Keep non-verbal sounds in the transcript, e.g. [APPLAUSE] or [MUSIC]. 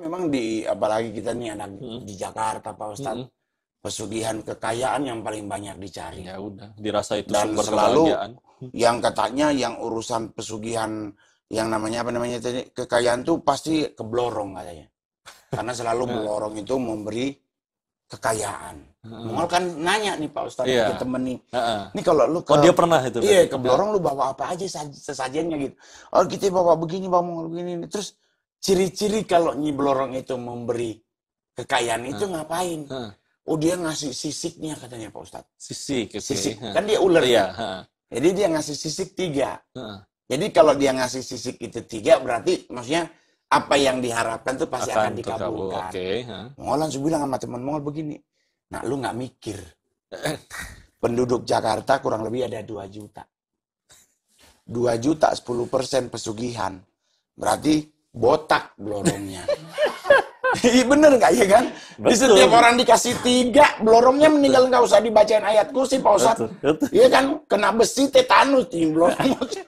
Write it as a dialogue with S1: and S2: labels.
S1: memang di apalagi kita nih anak hmm. di Jakarta Pak Ustadz hmm. pesugihan kekayaan yang paling banyak dicari ya udah dirasa itu dan sumber selalu yang katanya yang urusan pesugihan yang namanya apa namanya kekayaan itu pasti keblorong katanya karena selalu [LAUGHS] hmm. blorong itu memberi kekayaan hmm. kan nanya nih Pak Ustadz yeah. ke temen nih uh-uh. nih kalau lu oh, ke, oh dia pernah itu iya keblorong lu bawa apa aja sesajennya gitu oh kita gitu, bawa begini bawa begini terus ciri-ciri kalau Nyi Blorong itu memberi kekayaan itu hmm. ngapain? Hmm. Oh dia ngasih sisiknya katanya Pak Ustadz. Sisik, okay. sisik. Kan dia ular iya, ya. Hmm. Jadi dia ngasih sisik tiga. Hmm. Jadi kalau dia ngasih sisik itu tiga berarti maksudnya apa yang diharapkan tuh pasti akan, akan dikabulkan. Okay. Hmm. langsung bilang sama teman mau begini, nah lu nggak mikir. Penduduk Jakarta kurang lebih ada dua juta. Dua juta sepuluh persen pesugihan. Berarti botak blorongnya. [LAUGHS] Iya bener nggak ya kan? Betul. Di setiap orang dikasih tiga, blorongnya meninggal nggak usah dibacain ayat kursi Pak Ustadz. Iya kan? Kena besi tetanus timblor blorong. [LAUGHS]